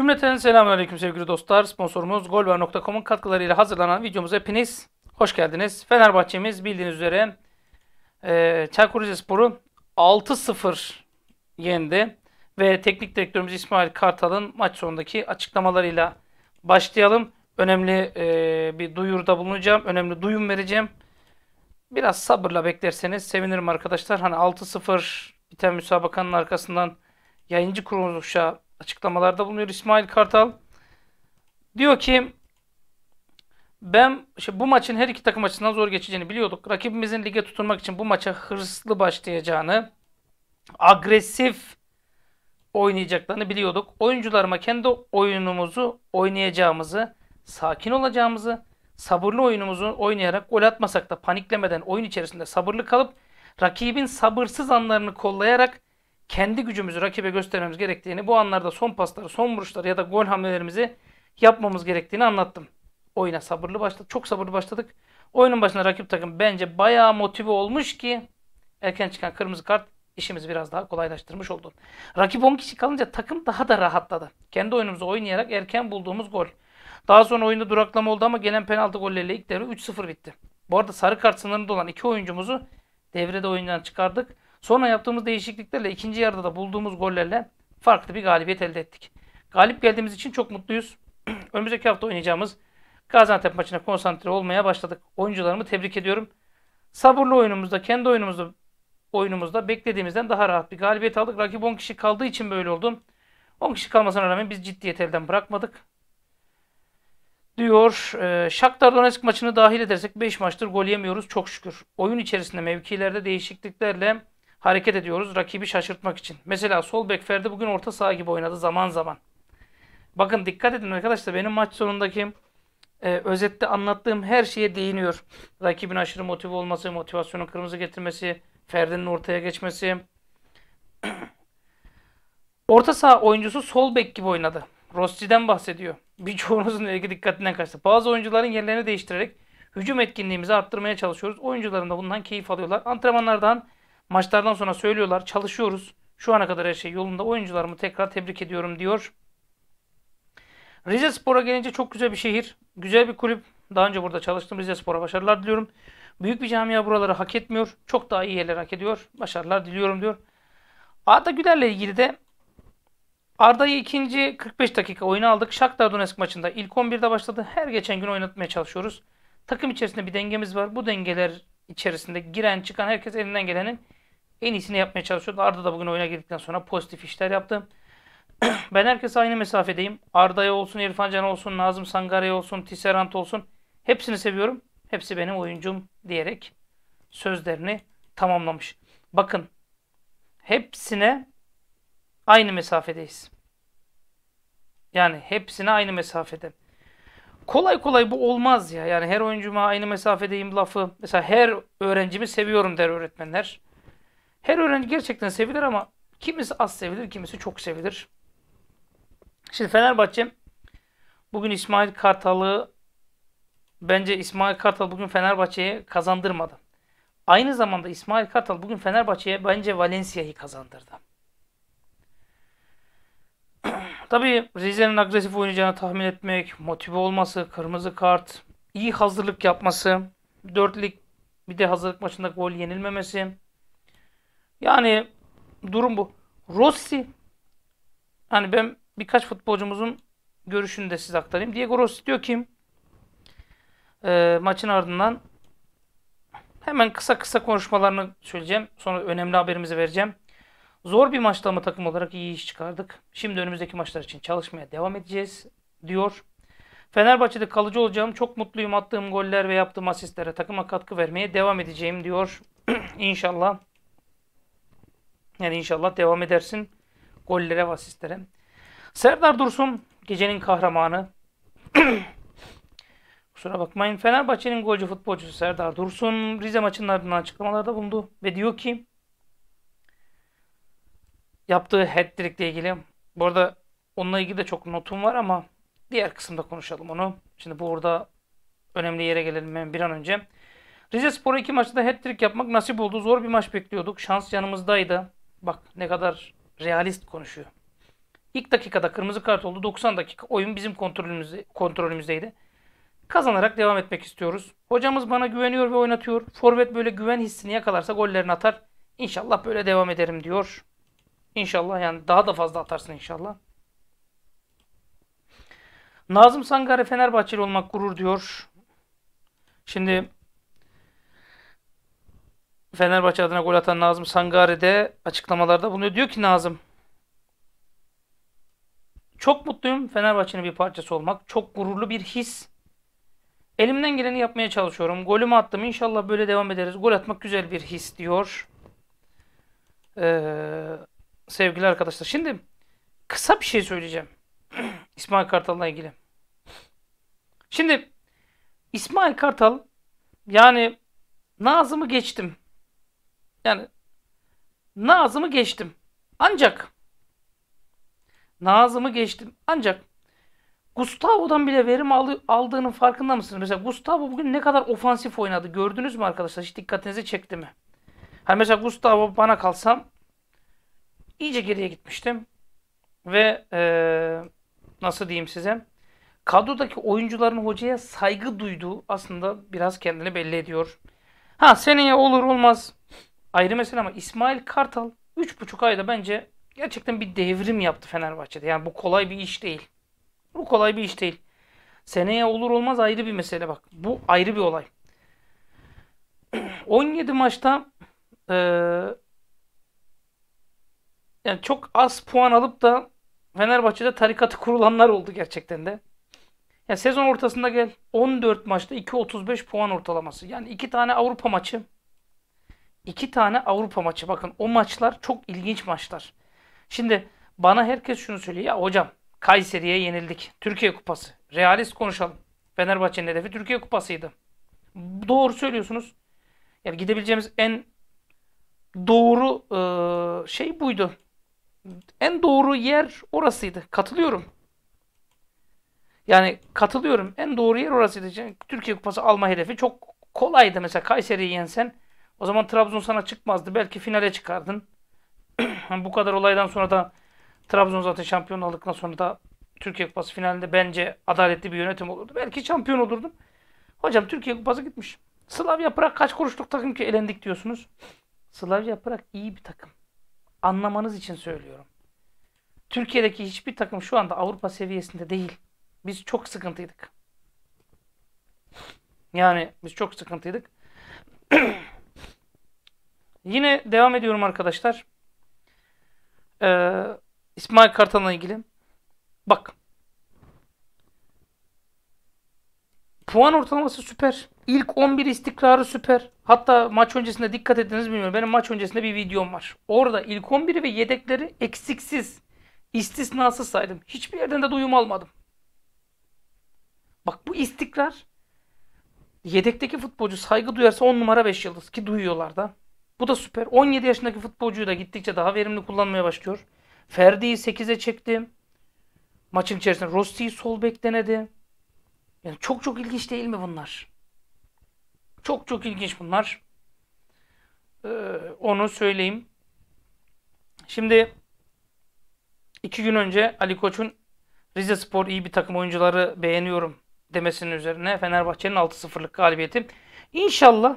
Cümleten selamünaleyküm sevgili dostlar. Sponsorumuz golver.com'un katkılarıyla hazırlanan videomuza hepiniz hoş geldiniz. Fenerbahçe'miz bildiğiniz üzere e, Çaykur Rizespor'u 6-0 yendi ve teknik direktörümüz İsmail Kartal'ın maç sonundaki açıklamalarıyla başlayalım. Önemli e, bir duyuruda bulunacağım. Önemli duyum vereceğim. Biraz sabırla beklerseniz sevinirim arkadaşlar. Hani 6-0 biten müsabakanın arkasından yayıncı kuruluşa açıklamalarda bulunuyor İsmail Kartal. Diyor ki ben işte bu maçın her iki takım açısından zor geçeceğini biliyorduk. Rakibimizin lige tutunmak için bu maça hırslı başlayacağını, agresif oynayacaklarını biliyorduk. Oyuncularıma kendi oyunumuzu oynayacağımızı, sakin olacağımızı, sabırlı oyunumuzu oynayarak gol atmasak da paniklemeden oyun içerisinde sabırlı kalıp rakibin sabırsız anlarını kollayarak kendi gücümüzü rakibe göstermemiz gerektiğini, bu anlarda son pasları, son vuruşları ya da gol hamlelerimizi yapmamız gerektiğini anlattım. Oyuna sabırlı başladık. Çok sabırlı başladık. Oyunun başında rakip takım bence bayağı motive olmuş ki erken çıkan kırmızı kart işimizi biraz daha kolaylaştırmış oldu. Rakip 10 kişi kalınca takım daha da rahatladı. Kendi oyunumuzu oynayarak erken bulduğumuz gol. Daha sonra oyunda duraklama oldu ama gelen penaltı golleriyle ilk devre 3-0 bitti. Bu arada sarı kart sınırında olan iki oyuncumuzu devrede oyundan çıkardık. Sonra yaptığımız değişikliklerle ikinci yarıda da bulduğumuz gollerle farklı bir galibiyet elde ettik. Galip geldiğimiz için çok mutluyuz. Önümüzdeki hafta oynayacağımız Gaziantep maçına konsantre olmaya başladık. Oyuncularımı tebrik ediyorum. Sabırlı oyunumuzda, kendi oyunumuzda, oyunumuzda beklediğimizden daha rahat bir galibiyet aldık. Rakip 10 kişi kaldığı için böyle oldu. 10 kişi kalmasına rağmen biz ciddiyet elden bırakmadık. Diyor, e, Shakhtar Donetsk maçını dahil edersek 5 maçtır gol yemiyoruz çok şükür. Oyun içerisinde mevkilerde değişikliklerle hareket ediyoruz rakibi şaşırtmak için. Mesela sol bek Ferdi bugün orta saha gibi oynadı zaman zaman. Bakın dikkat edin arkadaşlar benim maç sonundaki e, özette anlattığım her şeye değiniyor. Rakibin aşırı motive olması, motivasyonu kırmızı getirmesi, Ferdi'nin ortaya geçmesi. orta saha oyuncusu sol bek gibi oynadı. Rossi'den bahsediyor. Birçoğunuzun ilgi dikkatinden kaçtı. Bazı oyuncuların yerlerini değiştirerek hücum etkinliğimizi arttırmaya çalışıyoruz. Oyuncuların da bundan keyif alıyorlar. Antrenmanlardan Maçlardan sonra söylüyorlar çalışıyoruz. Şu ana kadar her şey yolunda. Oyuncularımı tekrar tebrik ediyorum diyor. Rize Spor'a gelince çok güzel bir şehir. Güzel bir kulüp. Daha önce burada çalıştım. Rize Spor'a başarılar diliyorum. Büyük bir camia buraları hak etmiyor. Çok daha iyi yerler hak ediyor. Başarılar diliyorum diyor. Arda Güler'le ilgili de Arda'yı ikinci 45 dakika oyuna aldık. Shakhtar Donetsk maçında ilk 11'de başladı. Her geçen gün oynatmaya çalışıyoruz. Takım içerisinde bir dengemiz var. Bu dengeler içerisinde giren çıkan herkes elinden gelenin en iyisini yapmaya çalışıyordu. Arda da bugün oyuna girdikten sonra pozitif işler yaptı. ben herkese aynı mesafedeyim. Arda'ya olsun, İrfan Can olsun, Nazım Sangara'ya olsun, Tisserant olsun. Hepsini seviyorum. Hepsi benim oyuncum diyerek sözlerini tamamlamış. Bakın hepsine aynı mesafedeyiz. Yani hepsine aynı mesafede. Kolay kolay bu olmaz ya. Yani her oyuncuma aynı mesafedeyim lafı. Mesela her öğrencimi seviyorum der öğretmenler. Her öğrenci gerçekten sevilir ama kimisi az sevilir, kimisi çok sevilir. Şimdi Fenerbahçe bugün İsmail Kartal'ı bence İsmail Kartal bugün Fenerbahçe'ye kazandırmadı. Aynı zamanda İsmail Kartal bugün Fenerbahçe'ye bence Valencia'yı kazandırdı. Tabii Rize'nin agresif oynayacağını tahmin etmek, motive olması, kırmızı kart, iyi hazırlık yapması, dörtlük bir de hazırlık maçında gol yenilmemesi. Yani durum bu. Rossi hani ben birkaç futbolcumuzun görüşünü de size aktarayım. Diego Rossi diyor ki e, maçın ardından hemen kısa kısa konuşmalarını söyleyeceğim. Sonra önemli haberimizi vereceğim. Zor bir maçta ama takım olarak iyi iş çıkardık. Şimdi önümüzdeki maçlar için çalışmaya devam edeceğiz diyor. Fenerbahçe'de kalıcı olacağım. Çok mutluyum attığım goller ve yaptığım asistlere takıma katkı vermeye devam edeceğim diyor. İnşallah yani inşallah devam edersin gollere ve asistlere. Serdar Dursun gecenin kahramanı. Kusura bakmayın. Fenerbahçe'nin golcü futbolcusu Serdar Dursun Rize maçının ardından açıklamalarda bulundu ve diyor ki yaptığı hat ile ilgili bu arada onunla ilgili de çok notum var ama diğer kısımda konuşalım onu. Şimdi burada önemli yere gelelim bir an önce. Rize Spor'a iki maçta hat-trick yapmak nasip oldu. Zor bir maç bekliyorduk. Şans yanımızdaydı. Bak ne kadar realist konuşuyor. İlk dakikada kırmızı kart oldu. 90 dakika oyun bizim kontrolümüzde, kontrolümüzdeydi. Kazanarak devam etmek istiyoruz. Hocamız bana güveniyor ve oynatıyor. Forvet böyle güven hissini yakalarsa gollerini atar. İnşallah böyle devam ederim diyor. İnşallah yani daha da fazla atarsın inşallah. Nazım Sangare Fenerbahçeli olmak gurur diyor. Şimdi Fenerbahçe adına gol atan Nazım Sangare de açıklamalarda bulunuyor. Diyor ki Nazım çok mutluyum Fenerbahçe'nin bir parçası olmak. Çok gururlu bir his. Elimden geleni yapmaya çalışıyorum. Golümü attım. İnşallah böyle devam ederiz. Gol atmak güzel bir his diyor. Ee, sevgili arkadaşlar. Şimdi kısa bir şey söyleyeceğim. İsmail Kartal'la ilgili. Şimdi İsmail Kartal yani Nazım'ı geçtim. Yani Nazım'ı geçtim. Ancak Nazım'ı geçtim. Ancak Gustavo'dan bile verim aldığının farkında mısınız? Mesela Gustavo bugün ne kadar ofansif oynadı gördünüz mü arkadaşlar? Hiç dikkatinizi çekti mi? Hani mesela Gustavo bana kalsam iyice geriye gitmiştim. Ve ee, nasıl diyeyim size? Kadrodaki oyuncuların hocaya saygı duyduğu aslında biraz kendini belli ediyor. Ha seneye olur olmaz ayrı mesele ama İsmail Kartal 3,5 ayda bence gerçekten bir devrim yaptı Fenerbahçe'de. Yani bu kolay bir iş değil. Bu kolay bir iş değil. Seneye olur olmaz ayrı bir mesele bak. Bu ayrı bir olay. 17 maçta e, yani çok az puan alıp da Fenerbahçe'de tarikatı kurulanlar oldu gerçekten de. Yani sezon ortasında gel 14 maçta 2.35 puan ortalaması. Yani iki tane Avrupa maçı iki tane Avrupa maçı. Bakın o maçlar çok ilginç maçlar. Şimdi bana herkes şunu söylüyor. Ya hocam Kayseri'ye yenildik. Türkiye Kupası. Realist konuşalım. Fenerbahçe'nin hedefi Türkiye Kupası'ydı. Doğru söylüyorsunuz. Yani gidebileceğimiz en doğru e, şey buydu. En doğru yer orasıydı. Katılıyorum. Yani katılıyorum. En doğru yer orasıydı. Türkiye Kupası alma hedefi çok kolaydı. Mesela Kayseri'yi yensen o zaman Trabzon sana çıkmazdı. Belki finale çıkardın. Bu kadar olaydan sonra da Trabzon zaten şampiyon aldıktan sonra da Türkiye Kupası finalinde bence adaletli bir yönetim olurdu. Belki şampiyon olurdum. Hocam Türkiye Kupası gitmiş. Slavya Prag kaç kuruşluk takım ki elendik diyorsunuz. Slavya Prag iyi bir takım. Anlamanız için söylüyorum. Türkiye'deki hiçbir takım şu anda Avrupa seviyesinde değil. Biz çok sıkıntıydık. Yani biz çok sıkıntıydık. Yine devam ediyorum arkadaşlar. Ee, İsmail Kartal'la ilgili. Bak. Puan ortalaması süper. İlk 11 istikrarı süper. Hatta maç öncesinde dikkat ettiniz bilmiyorum. Benim maç öncesinde bir videom var. Orada ilk 11'i ve yedekleri eksiksiz, istisnasız saydım. Hiçbir yerden de duyum almadım. Bak bu istikrar yedekteki futbolcu saygı duyarsa 10 numara 5 yıldız ki duyuyorlar da. Bu da süper. 17 yaşındaki futbolcuyu da gittikçe daha verimli kullanmaya başlıyor. Ferdi'yi 8'e çekti. Maçın içerisinde Rossi'yi sol bek denedi. Yani çok çok ilginç değil mi bunlar? Çok çok ilginç bunlar. Ee, onu söyleyeyim. Şimdi iki gün önce Ali Koç'un Rize Spor iyi bir takım oyuncuları beğeniyorum demesinin üzerine Fenerbahçe'nin 6-0'lık galibiyeti. İnşallah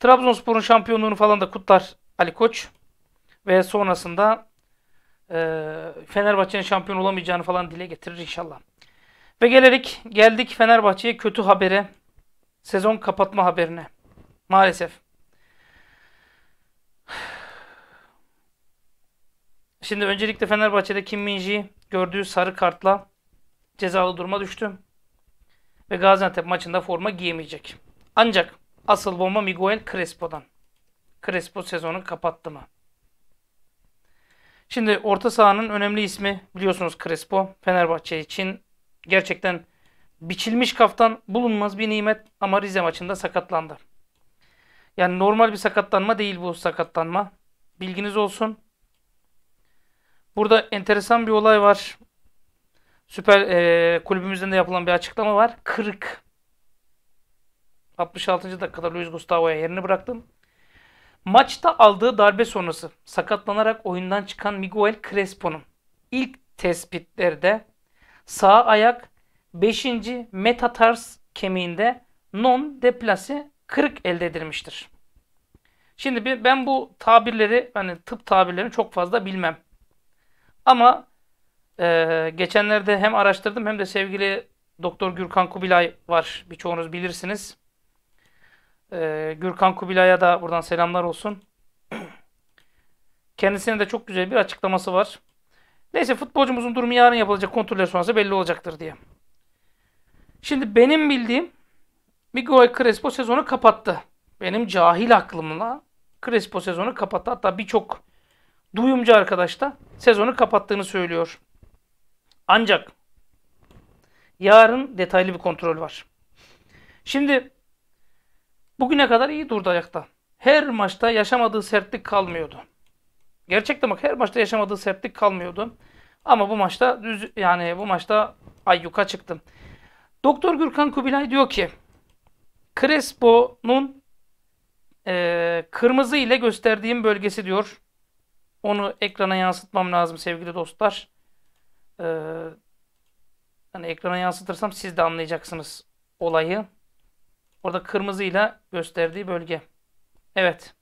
Trabzonspor'un şampiyonluğunu falan da kutlar Ali Koç. Ve sonrasında e, Fenerbahçe'nin şampiyon olamayacağını falan dile getirir inşallah. Ve gelerek geldik Fenerbahçe'ye kötü habere. Sezon kapatma haberine. Maalesef. Şimdi öncelikle Fenerbahçe'de Kim Minji gördüğü sarı kartla cezalı duruma düştü. Ve Gaziantep maçında forma giyemeyecek. Ancak Asıl bomba Miguel Crespo'dan. Crespo sezonu kapattı mı? Şimdi orta sahanın önemli ismi biliyorsunuz Crespo. Fenerbahçe için gerçekten biçilmiş kaftan bulunmaz bir nimet ama Rize maçında sakatlandı. Yani normal bir sakatlanma değil bu sakatlanma. Bilginiz olsun. Burada enteresan bir olay var. Süper e, kulübümüzden de yapılan bir açıklama var. Kırık. 66. dakikada Luis Gustavo'ya yerini bıraktım. Maçta aldığı darbe sonrası sakatlanarak oyundan çıkan Miguel Crespo'nun ilk tespitlerde sağ ayak 5. metatars kemiğinde non deplase kırık elde edilmiştir. Şimdi ben bu tabirleri hani tıp tabirlerini çok fazla bilmem. Ama e, geçenlerde hem araştırdım hem de sevgili Doktor Gürkan Kubilay var. Birçoğunuz bilirsiniz. Ee, Gürkan Kubilay'a da buradan selamlar olsun. Kendisine de çok güzel bir açıklaması var. Neyse futbolcumuzun durumu yarın yapılacak kontroller sonrası belli olacaktır diye. Şimdi benim bildiğim Miguel Crespo sezonu kapattı. Benim cahil aklımla Crespo sezonu kapattı. Hatta birçok duyumcu arkadaş da sezonu kapattığını söylüyor. Ancak yarın detaylı bir kontrol var. Şimdi Bugüne kadar iyi durdu ayakta. Her maçta yaşamadığı sertlik kalmıyordu. Gerçekten bak her maçta yaşamadığı sertlik kalmıyordu. Ama bu maçta düz yani bu maçta ayyuka çıktım. Doktor Gürkan Kubilay diyor ki Crespo'nun e, kırmızı ile gösterdiğim bölgesi diyor. Onu ekrana yansıtmam lazım sevgili dostlar. E, hani ekrana yansıtırsam siz de anlayacaksınız olayı. Orada kırmızıyla gösterdiği bölge. Evet.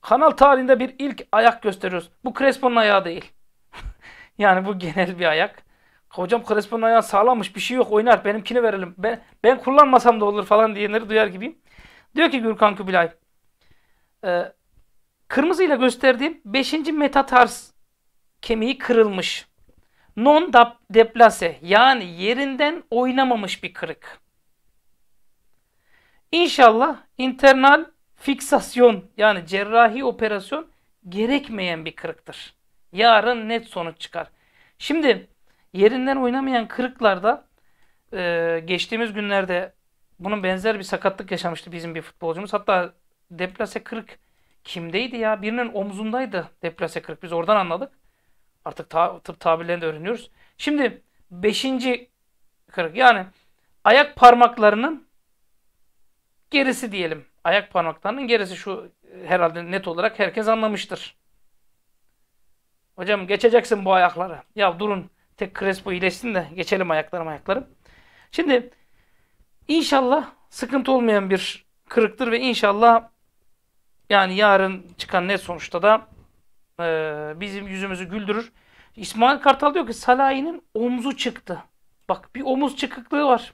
Kanal tarihinde bir ilk ayak gösteriyoruz. Bu Crespo'nun ayağı değil. yani bu genel bir ayak. Hocam Crespo'nun ayağı sağlammış bir şey yok oynar benimkini verelim. Ben, ben kullanmasam da olur falan diyenleri duyar gibiyim. Diyor ki Gürkan Kübülay. E, kırmızıyla gösterdiğim 5. metatars kemiği kırılmış. Non deplase yani yerinden oynamamış bir kırık. İnşallah internal fiksasyon yani cerrahi operasyon gerekmeyen bir kırıktır. Yarın net sonuç çıkar. Şimdi yerinden oynamayan kırıklarda e, geçtiğimiz günlerde bunun benzer bir sakatlık yaşamıştı bizim bir futbolcumuz. Hatta deplase kırık kimdeydi ya? Birinin omzundaydı deplase kırık. Biz oradan anladık. Artık ta tıp tabirlerini de öğreniyoruz. Şimdi beşinci kırık yani ayak parmaklarının gerisi diyelim. Ayak parmaklarının gerisi şu e, herhalde net olarak herkes anlamıştır. Hocam geçeceksin bu ayakları. Ya durun tek Crespo iyileşsin de geçelim ayaklarım ayaklarım. Şimdi inşallah sıkıntı olmayan bir kırıktır ve inşallah yani yarın çıkan net sonuçta da e, bizim yüzümüzü güldürür. İsmail Kartal diyor ki Salahi'nin omzu çıktı. Bak bir omuz çıkıklığı var.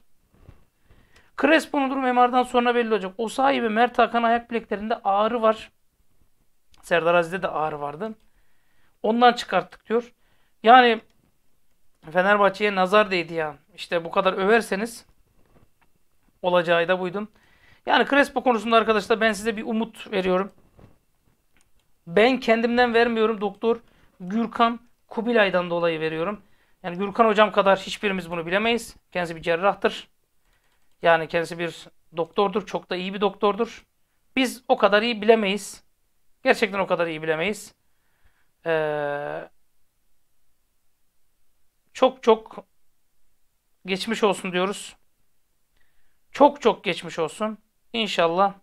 Crespo'nun durumu MR'dan sonra belli olacak. O sahibi Mert Hakan ayak bileklerinde ağrı var. Serdar Aziz'de de ağrı vardı. Ondan çıkarttık diyor. Yani Fenerbahçe'ye nazar değdi ya. İşte bu kadar överseniz olacağı da buydum. Yani Crespo konusunda arkadaşlar ben size bir umut veriyorum. Ben kendimden vermiyorum doktor Gürkan Kubilay'dan dolayı veriyorum. Yani Gürkan hocam kadar hiçbirimiz bunu bilemeyiz. Kendisi bir cerrahtır. Yani kendisi bir doktordur. Çok da iyi bir doktordur. Biz o kadar iyi bilemeyiz. Gerçekten o kadar iyi bilemeyiz. Ee, çok çok geçmiş olsun diyoruz. Çok çok geçmiş olsun. İnşallah.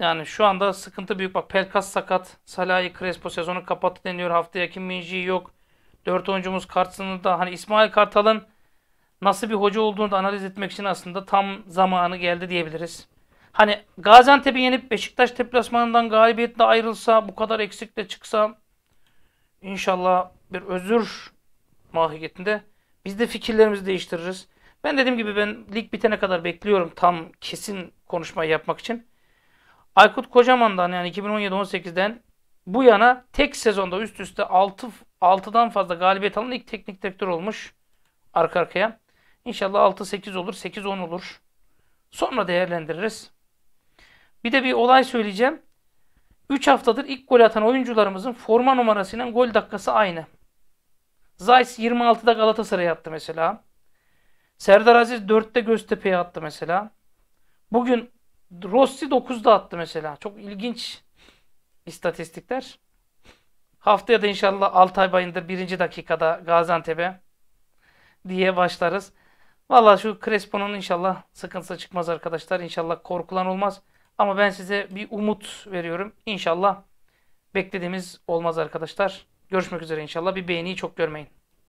Yani şu anda sıkıntı büyük. Bak Pelkas sakat. Salahi Crespo sezonu kapattı deniyor. Haftaya Kim Minji yok. Dört oyuncumuz kart sınırında. Hani İsmail Kartal'ın nasıl bir hoca olduğunu da analiz etmek için aslında tam zamanı geldi diyebiliriz. Hani Gaziantep'i yenip Beşiktaş teplasmanından galibiyetle ayrılsa, bu kadar eksikle çıksa inşallah bir özür mahiyetinde biz de fikirlerimizi değiştiririz. Ben dediğim gibi ben lig bitene kadar bekliyorum tam kesin konuşmayı yapmak için. Aykut Kocaman'dan yani 2017-18'den bu yana tek sezonda üst üste 6 6'dan fazla galibiyet alan ilk teknik direktör olmuş arka arkaya. İnşallah 6-8 olur, 8-10 olur. Sonra değerlendiririz. Bir de bir olay söyleyeceğim. 3 haftadır ilk gol atan oyuncularımızın forma numarasıyla gol dakikası aynı. Zayt 26'da Galatasaray'a attı mesela. Serdar Aziz 4'te Göztepe'ye attı mesela. Bugün Rossi 9'da attı mesela. Çok ilginç istatistikler. Haftaya da inşallah Altay Bayındır birinci dakikada Gaziantep'e diye başlarız. Valla şu Crespo'nun inşallah sıkıntısı çıkmaz arkadaşlar. İnşallah korkulan olmaz. Ama ben size bir umut veriyorum. İnşallah beklediğimiz olmaz arkadaşlar. Görüşmek üzere inşallah. Bir beğeniyi çok görmeyin.